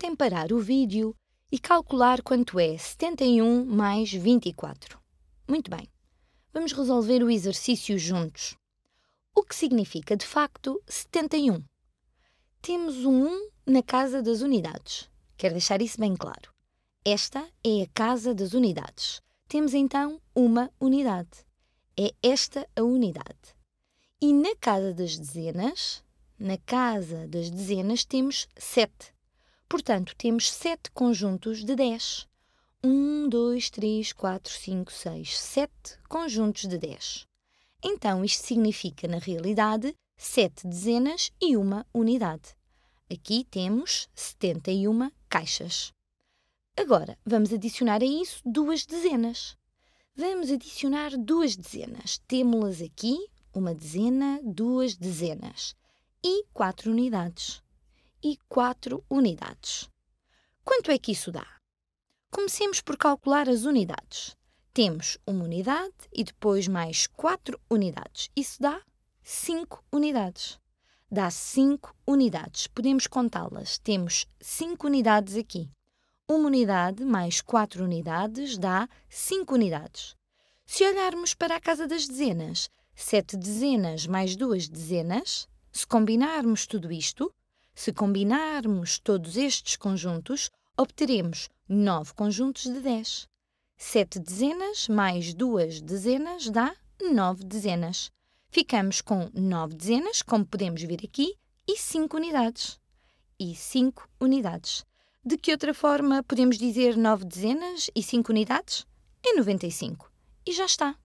tentem parar o vídeo e calcular quanto é 71 mais 24. Muito bem, vamos resolver o exercício juntos. O que significa, de facto, 71? Temos um 1 na casa das unidades. Quero deixar isso bem claro. Esta é a casa das unidades. Temos então uma unidade. É esta a unidade. E na casa das dezenas, na casa das dezenas temos 7. Portanto, temos 7 conjuntos de 10. 1, 2, 3, 4, 5, 6, 7 conjuntos de 10. Então, isto significa, na realidade, 7 dezenas e 1 unidade. Aqui temos 71 caixas. Agora, vamos adicionar a isso duas dezenas. Vamos adicionar duas dezenas. Temos-las aqui, uma dezena, duas dezenas e quatro unidades. 104 unidades. Quanto é que isso dá? Comecemos por calcular as unidades. Temos uma unidade e depois mais 4 unidades. Isso dá 5 unidades. Dá 5 unidades. Podemos contá-las. Temos 5 unidades aqui. Uma unidade mais 4 unidades dá 5 unidades. Se olharmos para a casa das dezenas, 7 dezenas mais 2 dezenas, se combinarmos tudo isto, se combinarmos todos estes conjuntos, obteremos 9 conjuntos de 10. 7 dezenas mais 2 dezenas dá 9 dezenas. Ficamos com 9 dezenas, como podemos ver aqui, e 5 unidades. E 5 unidades. De que outra forma podemos dizer 9 dezenas e 5 unidades? É 95. E já está.